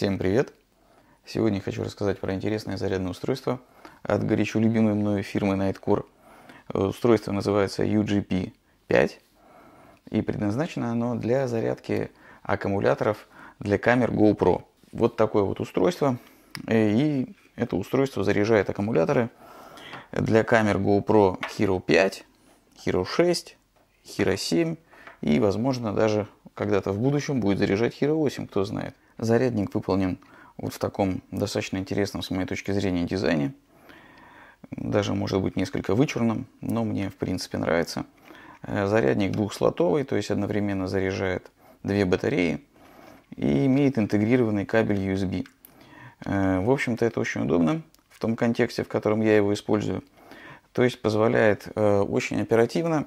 Всем привет! Сегодня хочу рассказать про интересное зарядное устройство от горячо любимой мною фирмы Nightcore. Устройство называется UGP5 и предназначено оно для зарядки аккумуляторов для камер GoPro. Вот такое вот устройство. Э, и это устройство заряжает аккумуляторы для камер GoPro Hero 5, Hero 6, Hero 7 и, возможно, даже когда-то в будущем будет заряжать Hero 8, кто знает. Зарядник выполнен вот в таком достаточно интересном, с моей точки зрения, дизайне. Даже может быть несколько вычурным, но мне в принципе нравится. Э, зарядник двухслотовый, то есть одновременно заряжает две батареи и имеет интегрированный кабель USB. Э, в общем-то это очень удобно в том контексте, в котором я его использую. То есть позволяет э, очень оперативно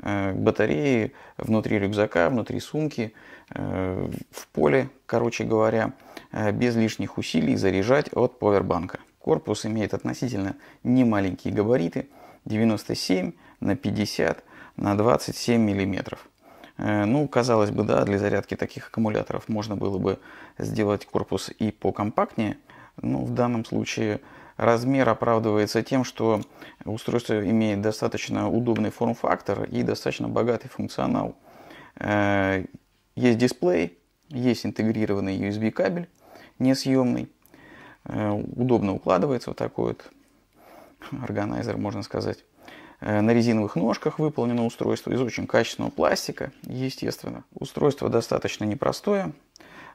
Э, батареи внутри рюкзака, внутри сумки, э, в поле, короче говоря, э, без лишних усилий заряжать от повербанка. Корпус имеет относительно немаленькие габариты 97 на 50 на 27 миллиметров. Ну, казалось бы, да, для зарядки таких аккумуляторов можно было бы сделать корпус и покомпактнее – ну, в данном случае размер оправдывается тем, что устройство имеет достаточно удобный форм-фактор и достаточно богатый функционал. Э, есть дисплей, есть интегрированный USB кабель несъемный. Э, удобно укладывается вот такой вот органайзер, можно сказать. Э, на резиновых ножках выполнено устройство из очень качественного пластика, естественно. Устройство достаточно непростое,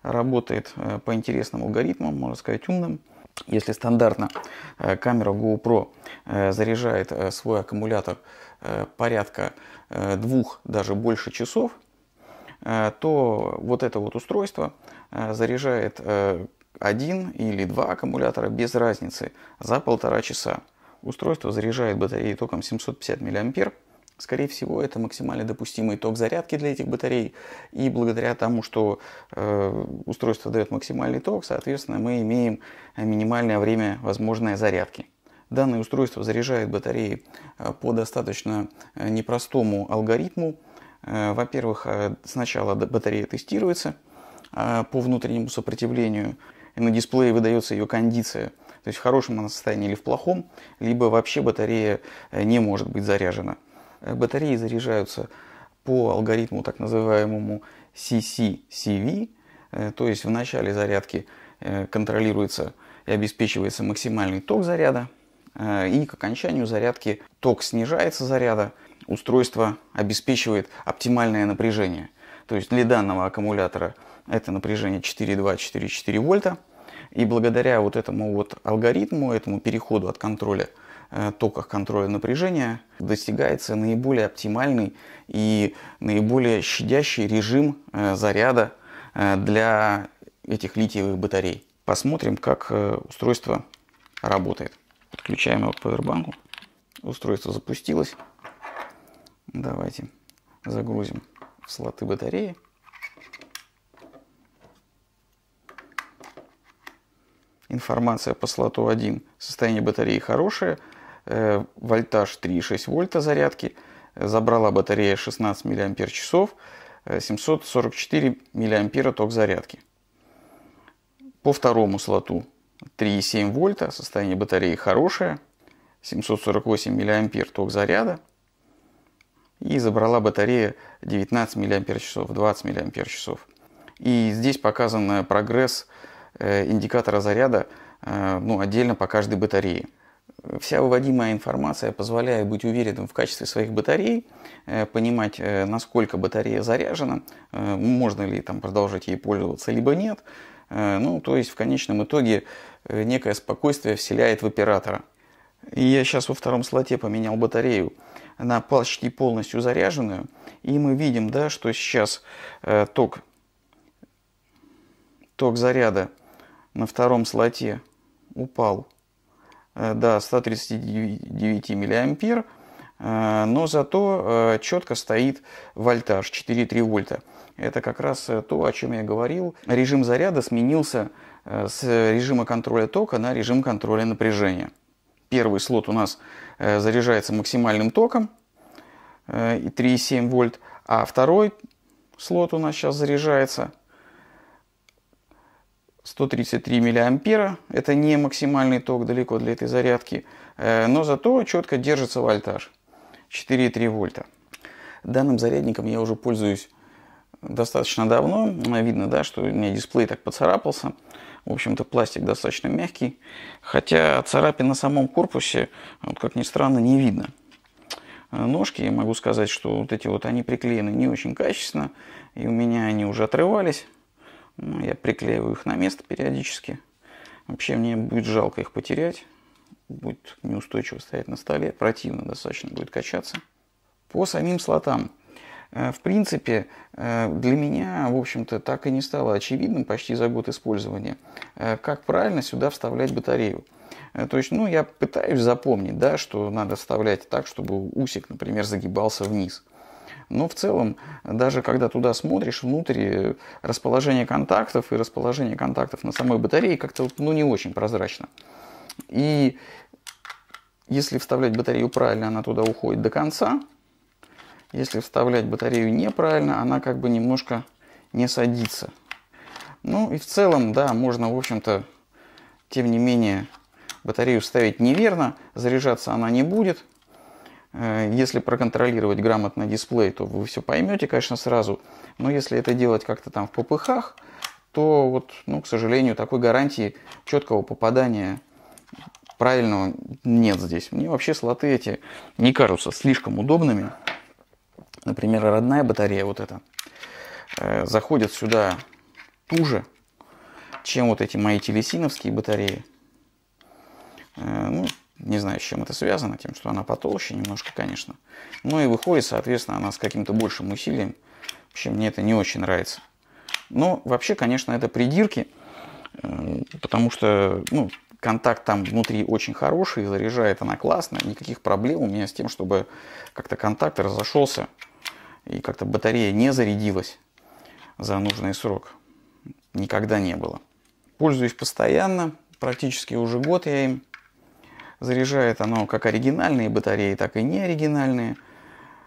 работает э, по интересным алгоритмам, можно сказать умным. Если стандартно э, камера GoPro э, заряжает свой аккумулятор порядка двух, даже больше часов, то вот это вот устройство заряжает один или два аккумулятора без разницы за полтора часа. Устройство заряжает батареи током 750 мА Скорее всего, это максимально допустимый ток зарядки для этих батарей. И благодаря тому, что э, устройство дает максимальный ток, соответственно, мы имеем минимальное время возможной зарядки. Данное устройство заряжает батареи э, по достаточно э, непростому алгоритму. Э, во-первых, сначала батарея тестируется по внутреннему сопротивлению. На дисплее выдается ее кондиция. То есть в хорошем она состоянии или в плохом, либо вообще батарея не может быть заряжена. Э, батареи заряжаются по алгоритму так называемому CCCV, э, то есть в начале зарядки э, контролируется и обеспечивается максимальный ток заряда, и к окончанию зарядки ток снижается заряда, устройство обеспечивает оптимальное напряжение. То есть для данного аккумулятора это напряжение 4,2-4,4 вольта. И благодаря вот этому вот алгоритму, этому переходу от контроля – Э, токах контроля напряжения достигается наиболее оптимальный и наиболее щадящий режим э, заряда э, для этих литиевых батарей. Посмотрим, как устройство работает. Подключаем его к пауэрбанку. Устройство запустилось. Давайте загрузим в слоты батареи. Информация по слоту 1. Состояние батареи хорошее. Э, вольтаж 3,6 вольта зарядки, э, забрала батарея 16 мАч, 744 мА ток зарядки. По второму слоту 3,7 вольта, состояние батареи хорошее, 748 мА ток заряда и забрала батарея 19 мАч, 20 мАч. И здесь показан э, прогресс индикатора заряда ну, отдельно по каждой батарее. Вся выводимая информация позволяет быть уверенным в качестве своих батарей, э, понимать, э, насколько батарея заряжена, э, можно ли там продолжать ей пользоваться, либо нет. Ну, то есть в конечном итоге некое спокойствие вселяет в оператора. И я сейчас во втором слоте поменял батарею на почти полностью заряженную. И мы видим, да, что сейчас ток, ток заряда на втором слоте упал Э, до 139 миллиампер, э, но зато э, четко стоит вольтаж 4,3 вольта. Это как раз то, о чем я говорил. Режим заряда сменился с режима контроля тока на режим контроля напряжения. Первый слот у нас заряжается максимальным током и 3,7 вольт, а второй слот у нас сейчас заряжается 133 миллиампера. Это не максимальный ток далеко для этой зарядки, э, но зато четко держится вольтаж. 4,3 вольта. Данным зарядником я уже пользуюсь достаточно давно. Видно, да, что у меня дисплей так поцарапался. В общем-то, пластик достаточно мягкий. Хотя царапин на самом корпусе, вот как ни странно, не видно. Ножки, я могу сказать, что вот эти вот, они приклеены не очень качественно. И у меня они уже отрывались. Я приклеиваю их на место периодически. Вообще мне будет жалко их потерять. Будет неустойчиво стоять на столе. Противно достаточно будет качаться. По самим слотам. Э, в принципе, э, для меня, в общем-то, так и не стало очевидным почти за год использования, э, как правильно сюда вставлять батарею. То есть, ну, я пытаюсь запомнить, да, что надо вставлять так, чтобы усик, например, загибался вниз. Но в целом, даже когда туда смотришь, внутри э, расположение контактов и расположение контактов на самой батарее как-то ну, не очень прозрачно. И если вставлять батарею правильно, она туда уходит до конца. Если вставлять батарею неправильно, она как бы немножко не садится. Ну и в целом, да, можно, в общем-то, тем не менее, батарею вставить неверно, заряжаться она не будет – Э, если проконтролировать грамотно дисплей, то вы все поймете, конечно, сразу. Но если это делать как-то там в попыхах, то вот, ну, к сожалению, такой гарантии четкого попадания правильного нет здесь. Мне вообще слоты эти не кажутся слишком удобными. Например, родная батарея вот эта э, заходит сюда туже, чем вот эти мои телесиновские батареи. Э, не знаю, с чем это связано, тем, что она потолще немножко, конечно. Ну и выходит, соответственно, она с каким-то большим усилием. В общем, мне это не очень нравится. Но вообще, конечно, это придирки, э, потому что ну, контакт там внутри очень хороший, заряжает она классно. Никаких проблем у меня с тем, чтобы как-то контакт разошелся и как-то батарея не зарядилась за нужный срок. Никогда не было. Пользуюсь постоянно, практически уже год я им. Заряжает оно как оригинальные батареи, так и неоригинальные,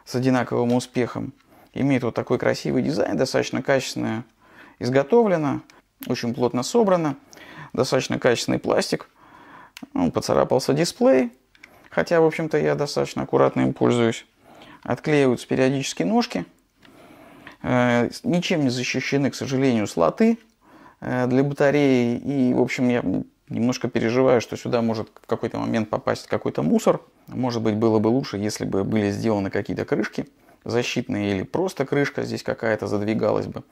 с одинаковым успехом. Имеет вот такой красивый дизайн, достаточно качественно изготовлено, очень плотно собрано, достаточно качественный пластик. Ну, поцарапался дисплей, хотя, в общем-то, я достаточно аккуратно им пользуюсь. Отклеиваются периодически ножки. Э, ничем не защищены, к сожалению, слоты э, для батареи. И, в общем, я немножко переживаю, что сюда может в какой-то момент попасть какой-то мусор. Может быть, было бы лучше, если бы были сделаны какие-то крышки защитные или просто крышка здесь какая-то задвигалась бы.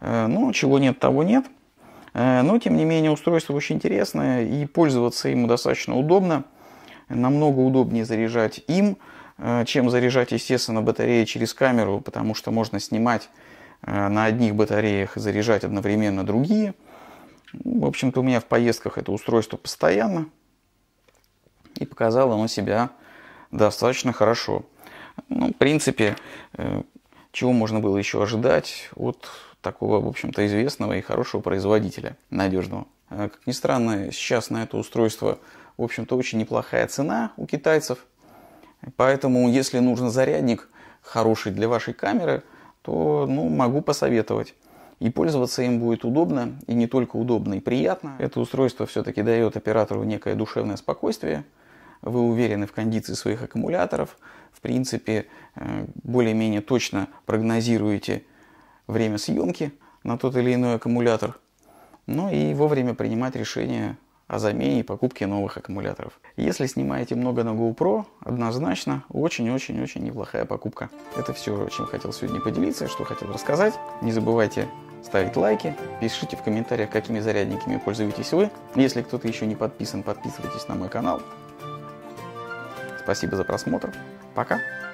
Э, ну чего нет, того нет. Э, но, тем не менее, устройство очень интересное и пользоваться ему достаточно удобно. Намного удобнее заряжать им, э, чем заряжать, естественно, батареи через камеру, потому что можно снимать на одних батареях и заряжать одновременно другие – ну, в общем-то, у меня в поездках это устройство постоянно. И показало оно себя достаточно хорошо. Ну, в принципе, э, чего можно было еще ожидать от такого, в общем-то, известного и хорошего производителя, надежного. А, как ни странно, сейчас на это устройство, в общем-то, очень неплохая цена у китайцев. Поэтому, если нужен зарядник хороший для вашей камеры, то ну, могу посоветовать и пользоваться им будет удобно, и не только удобно и приятно. Это устройство все-таки дает оператору некое душевное спокойствие, вы уверены в кондиции своих аккумуляторов, в принципе, э, более-менее точно прогнозируете время съемки на тот или иной аккумулятор, ну и вовремя принимать решение о замене и покупке новых аккумуляторов. Если снимаете много на GoPro, однозначно очень-очень-очень неплохая покупка. Это все, чем хотел сегодня поделиться, что хотел рассказать. Не забывайте ставить лайки, пишите в комментариях, какими зарядниками пользуетесь вы. Если кто-то еще не подписан, подписывайтесь на мой канал. Спасибо за просмотр. Пока!